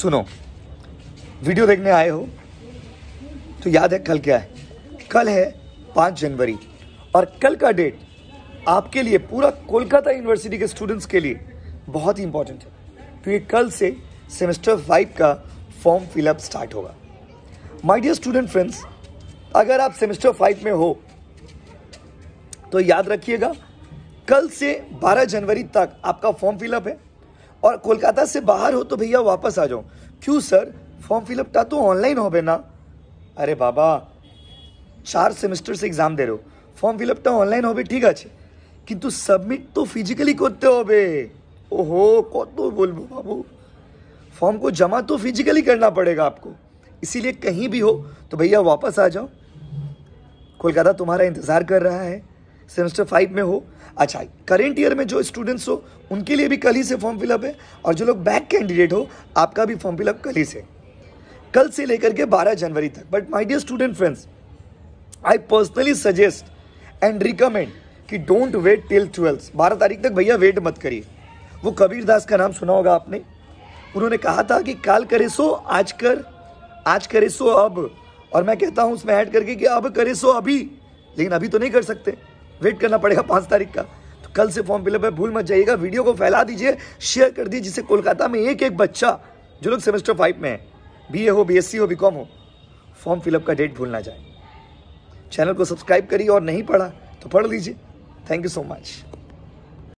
सुनो वीडियो देखने आए हो तो याद है कल क्या है कल है पाँच जनवरी और कल का डेट आपके लिए पूरा कोलकाता यूनिवर्सिटी के स्टूडेंट्स के लिए बहुत ही इंपॉर्टेंट है क्योंकि तो कल से सेमेस्टर फाइव का फॉर्म फिलअप स्टार्ट होगा माय डियर स्टूडेंट फ्रेंड्स अगर आप सेमेस्टर फाइव में हो तो याद रखिएगा कल से 12 जनवरी तक आपका फॉर्म फिलअप है और कोलकाता से बाहर हो तो भैया वापस आ जाओ क्यों सर फॉर्म फिलअप तो ऑनलाइन हो ना अरे बाबा चार सेमेस्टर से एग्जाम दे रहे हो ফর্ম ফিলআপটা অনলাইন হবে ঠিক আছে सबमिट तो फिजिकली करते हो बे ओहो কত বলবো तो बाबू फॉर्म को जमा तो फिजिकली करना पड़ेगा आपको इसीलिए कहीं भी हो तो भैया वापस आ जाओ कोलकाता तुम्हारा इंतज़ार कर रहा है सेमेस्टर फाइव में हो अच्छा करेंट ईयर में जो स्टूडेंट्स हो उनके लिए भी कल ही से फॉर्म फिलअप है और जो लोग बैक कैंडिडेट हो आपका भी फॉर्म फिलअप कल ही से कल से लेकर के 12 जनवरी तक but my dear student friends I personally suggest and recommend कि डोंट वेट टिल ट्वेल्थ बारह तारीख तक भैया वेट मत करिए वो कबीर दास का नाम सुना होगा आपने उन्होंने कहा था कि काल करे सो आज कर आज करे सो अब और मैं कहता हूँ उसमें ऐड करके कि अब करे सो अभी लेकिन अभी तो नहीं कर सकते वेट करना पड़ेगा पाँच तारीख का तो कल से फॉर्म फिलअप है भूल मत जाइएगा वीडियो को फैला दीजिए शेयर कर दीजिए जिससे कोलकाता में एक एक बच्चा जो लोग सेमेस्टर फाइव में है बी हो बी हो बी हो फॉर्म फिलअप का डेट भूल ना जाए चैनल को सब्सक्राइब करिए और नहीं पढ़ा तो पढ़ लीजिए थैंक यू सो मच